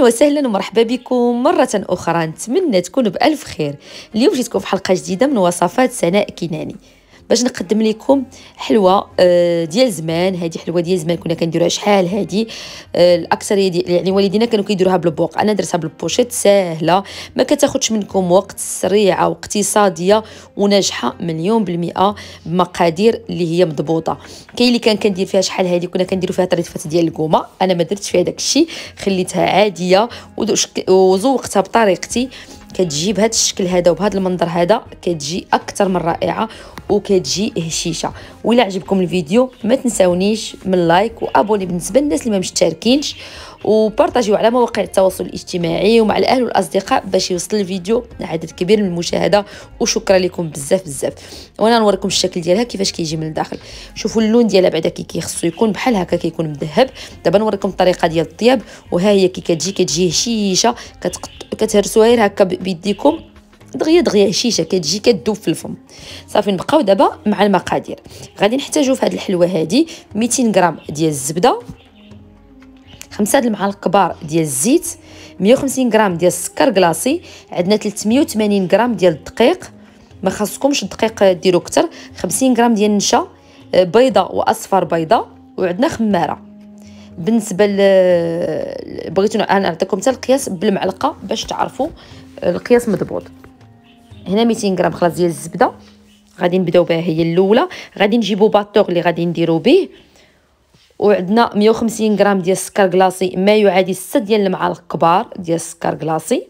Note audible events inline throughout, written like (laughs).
اهلا وسهلا ومرحبا بكم مره اخرى نتمنى تكونوا بالف خير اليوم جيتكم في حلقه جديده من وصفات سناء كناني باش نقدم لكم حلوه آه، ديال زمان هذه حلوه ديال زمان كنا كنديروها شحال هذه آه، الاكثريه يعني والدينا كانوا كيديروها بالبوق انا درتها بالبوشيت ساهله ما كتاخذش منكم وقت سريعه واقتصاديه وناجحه مليون بالمئه بمقادير اللي هي مضبوطه كاين اللي كان كندير فيها شحال هذه كنا كنديروا فيها طريفات ديال الكومه انا ما درتش فيها داكشي خليتها عاديه وزوقتها بطريقتي كتجي بهذا الشكل هذا وبهذا المنظر هذا كتجي اكثر من رائعه وكتجي هشيشه ولا عجبكم الفيديو ما تنساونيش من لايك وابوني بالنسبه للناس اللي ما مشتركينش وبارطاجيو على مواقع التواصل الاجتماعي ومع الاهل والاصدقاء باش يوصل الفيديو لعدد كبير من المشاهده وشكرا لكم بزاف بزاف وانا نوريكم الشكل ديالها كيفاش كيجي من الداخل شوفوا اللون ديالها بعدا كي كيخصو يكون بحال هكا كيكون مذهب دابا نوريكم الطريقه ديال الطياب وها هي كي كتجي كتجي هشيشه كتقط... كتهرسوها غير هكا بيديكم دغيا دغيا هشيشه كتجي كتذوب في الفم صافي نبقاو دابا مع المقادير غادي نحتاجو في هاد الحلوه هادي 200 غرام ديال الزبده خمسة د المعالق كبار ديال الزيت 150 غرام ديال السكر كلاصي عندنا 380 غرام ديال الدقيق ما خاصكمش الدقيق ديرو كتر 50 غرام ديال النشا آه، بيضه واصفر بيضه وعندنا خماره بالنسبه ل بغيتو انا نعطيكم حتى القياس بالمعلقه باش تعرفوا آه، القياس مضبوط هنا 200 غرام خلاص ديال الزبده غادي نبداو بها هي الاولى غادي نجيبو باطوغ اللي غادي نديرو به وعندنا 150 غرام ديال السكر كلاصي ما يعادل 6 ديال المعالق كبار ديال السكر كلاصي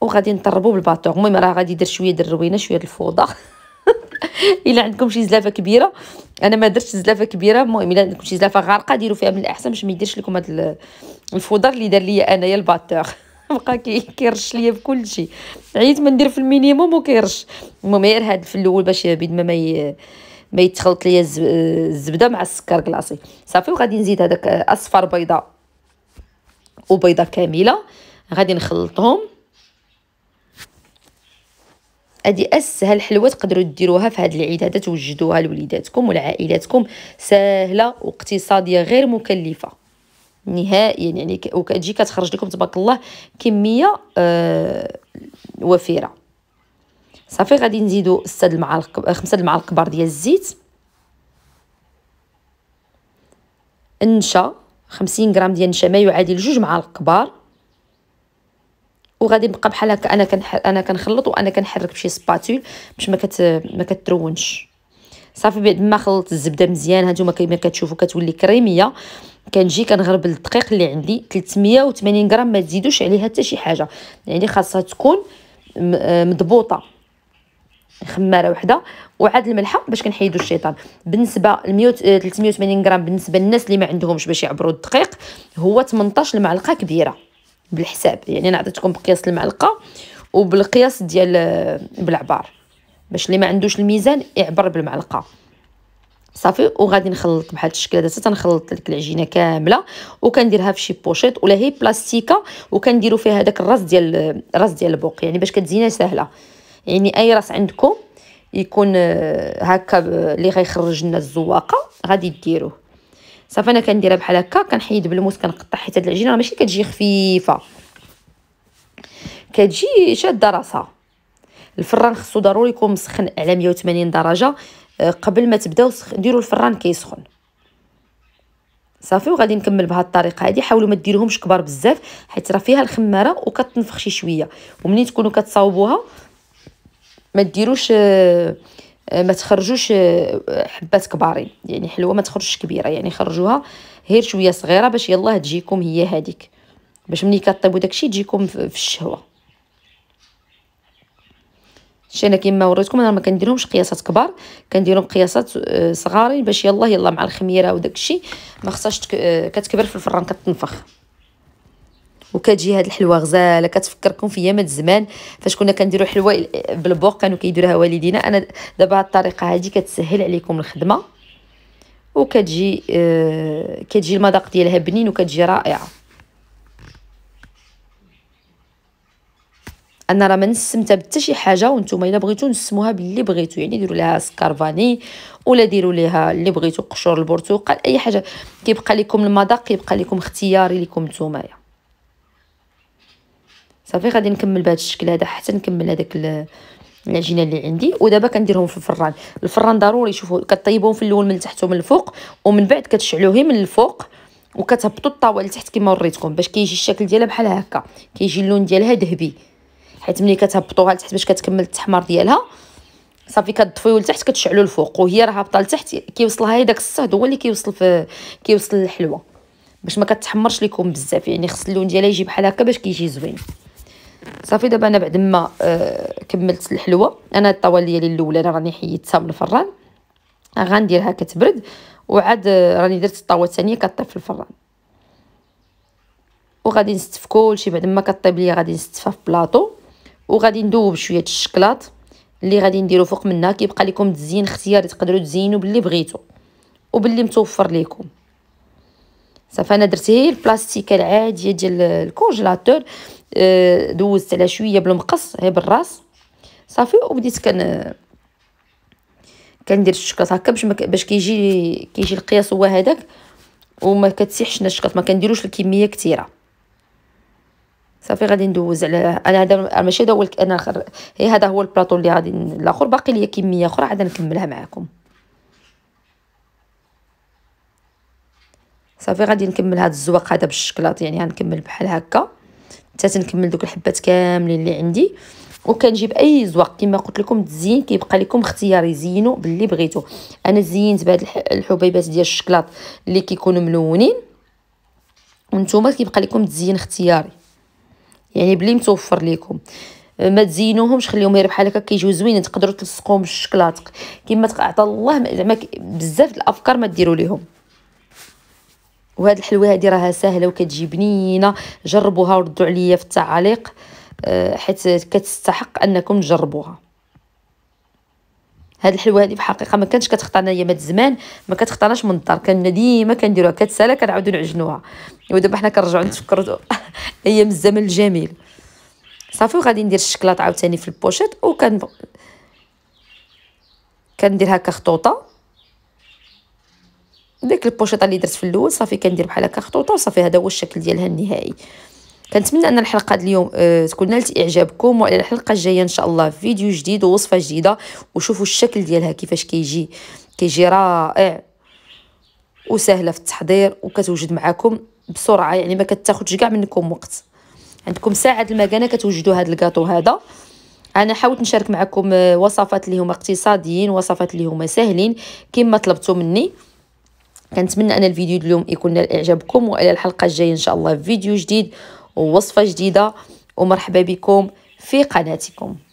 وغادي نطربو بالباطوغ المهم راه غادي يدير شويه ديال الروينه شويه ديال الفوضى (laughs) الا عندكم شي زلافه كبيره انا ما درتش زلافه كبيره المهم الا عندكم شي زلافه غارقه ديروا فيها من الاحسن باش ما يديرش لكم هذا الفوضى اللي دار ليا انايا الباتور (laughs) بقى كيرش ليا كل شيء عييت ما ندير في المينيموم وكيرش المهم غير هاد في الاول باش يبيد ما ما ما يتخلط ليا الزبده مع السكر كلاصي صافي وغادي نزيد هذاك اصفر بيضه وبيضه كامله غادي نخلطهم هادي اسهل حلوه تقدروا ديروها في هاد العيد هذا توجدوها لوليداتكم ولعائلاتكم سهله واقتصاديه غير مكلفه نهائيا يعني وكتجي كتخرج لكم تبارك الله كميه آه وفيره صافي غادي نزيدو 6 المعالق 5 المعالق كبار ديال الزيت النشا 50 غرام ديال النشا ما يعادل جوج معالق كبار وغادي نبقى بحال هكا انا كنح... انا كنخلط وانا كنحرك بشي سباتول باش ما كت ما كترونش صافي بعد ما خلطت الزبده مزيان هانتوما كيما كتشوفوا كتولي كريميه كنجي كنغربل الدقيق اللي عندي 380 غرام ما تزيدوش عليها حتى شي حاجه يعني خاصها تكون آه، مضبوطه خماره وحده وعاد الملحه باش كنحيدو الشيطان بالنسبه ل 380 آه، غرام بالنسبه للناس اللي ما عندهمش باش يعبروا الدقيق هو 18 المعلقه كبيره بالحساب يعني انا عطيتكم بقياس المعلقه وبالقياس ديال آه، بالعبار باش اللي ما عندوش الميزان يعبر بالمعلقه صافي وغادي نخلط بحال الشكل هذا تنخلط لك العجينه كامله وكنديرها في شي بوشيط ولا هي بلاستيكه وكنديروا فيها هذاك الراس ديال الراس ديال البوق يعني باش كتزينا سهله يعني اي راس عندكم يكون آه، هكا آه، اللي غيخرج لنا الزواقه غادي ديروه صافي انا كنديرها بحال هكا كنحيد بالموس كنقطع حيت هاد العجينه ماشي كتجي خفيفه كتجي شاده راسها الفران خصو ضروري يكون مسخن على 180 درجه آه، قبل ما تبداو ديروا الفران كيسخن صافي وغادي نكمل بهذه الطريقه هذه حاولوا ما ديروهمش كبار بزاف حيت راه فيها الخماره وكتنفخ شي شويه ومنين تكونوا كتصاوبوها ما ديروش آه، آه، ما تخرجوش حبات كبارين يعني حلوه ما تخرجش كبيره يعني خرجوها غير شويه صغيره باش يلاه تجيكم هي هذيك باش ملي كطيبوا داكشي تجيكم في الشهوه شي انا كيما وريتكم انا ما كنديرهمش قياسات كبار كنديرهم قياسات آه، صغارين باش يلا يلا مع الخميره وداك الشيء ما خصهاش آه، كتكبر في الفران كتنفخ وكتجي هاد الحلوه غزاله كتفكركم في ايام الزمان فاش كنا كنديروا حلوه آه، بالبوق كانوا كيديروها والدينا انا دابا هاد الطريقه هادي كتسهل عليكم الخدمه وكتجي كتجي المذاق ديالها بنين وكتجي رائعه انا راه ما نسمتها حتى شي حاجه وانتم الا بغيتو نسموها باللي بغيتو يعني ديروا لها سكارفاني ولا ديروا لها اللي بغيتو قشور البرتقال اي حاجه كيبقى لكم المذاق كيبقى لكم اختياري لكم نتومايا صافي غادي نكمل بهذا الشكل هذا حتى نكمل هذاك العجينه اللي عندي ودابا كنديرهم في الفران الفران ضروري شوفوا كطيبوهم في الاول من تحت ومن الفوق ومن بعد كتشعلوه من الفوق وكتهبطوا الطاوله لتحت كما وريتكم باش كيجي الشكل ديالها بحال هكا كيجي اللون ديالها ذهبي حيت ملي كتهبطوها لتحت باش كتكمل التحمر ديالها صافي كتطفيو لتحت كتشعلو الفوق وهي راه هابطه لتحت كيوصلها هي داك الصهد هو اللي كيوصل في كيوصل للحلوه باش ما كتحمرش لكم بزاف يعني خص اللون ديالها يجي بحال هكا باش كيجي زوين صافي دابا انا بعد ما آه كملت الحلوه انا الطوال ديالي الاولى انا راني حيدتها من الفران غنديرها كتبرد وعاد آه، راني درت الطاوه الثانيه كطيب في الفران وغادي نستف كلشي بعد ما كطيب ليا غادي نستفها في بلاطو وغادي ندوب شويه الشكلاط اللي غادي نديرو فوق منها كيبقى لكم تزيين اختياري تقدروا تزينوا باللي بغيتو وباللي متوفر لكم صافي انا درت هي البلاستيكه العاديه ديال الكونجيلاتور آه، دوزت على شويه بالمقص هي بالراس صافي وبديت كن كندير الشكلاط هكا باش باش كيجي كيجي القياس هو هذاك وما كتسيحش الشكلاط ما كنديروش الكميه كثيره صافي غادي ندوز على انا هذا ماشي هذا هو انا خر... هي هذا هو البلاطو اللي غادي الاخر باقي ليا كميه اخرى عاد نكملها معاكم صافي غادي نكمل هذا الزواق هذا بالشكلاط يعني غنكمل بحال هكا حتى تنكمل دوك الحبات كاملين اللي عندي وكنجيب اي زواق كما قلت لكم التزيين كيبقى لكم اختياري زينو باللي بغيتو انا زينت بهاد الحبيبات ديال الشكلاط اللي كيكونوا ملونين وانتوما كيبقى لكم تزين اختياري يعني بلي متوفر ليكم أه، ما تزينوهمش خليهم غير بحال هكا كيجيو زوينين تقدروا تلصقوهم بالشكلاط كما عطا الله زعما بزاف الافكار ما ديروا ليهم وهاد الحلوه هادي راها ساهله وكتجي بنينه جربوها وردوا عليا في التعاليق أه، حيت كتستحق انكم تجربوها هاد الحلوه هذه في الحقيقه ما كانتش هي ايامات زمان ما كتخطاناش من الدار كنا ديما كنديروها كتسالى كنعاودو نعجنوها ودابا حنا كنرجعو نتفكرو (laughs) ايام الزمن الجميل صافي وغادي ندير الشكلاط عاوتاني في البوشيط وكن كندير هكا خطوطه ديك البوشيطه اللي درت في الاول صافي كندير بحال هكا خطوطه وصافي هذا هو الشكل ديالها النهائي كنتمنى ان الحلقه اليوم آه، تكون نالت اعجابكم وعلى الحلقه الجايه ان شاء الله فيديو جديد ووصفه جديده وشوفوا الشكل ديالها كيفاش كيجي كيجي رائع وسهله في التحضير وكتوجد معكم بسرعه يعني ما كتاخذش كاع منكم وقت عندكم ساعه المكانه كتوجدوا هذا الكاطو هذا انا حاولت نشارك معكم آه، وصفات اللي هما اقتصاديين وصفات اللي هما ساهلين كما طلبتوا مني كنتمنى ان الفيديو اليوم يكون نال اعجابكم والى الحلقه الجايه ان شاء الله فيديو جديد ووصفه جديده ومرحبا بكم في قناتكم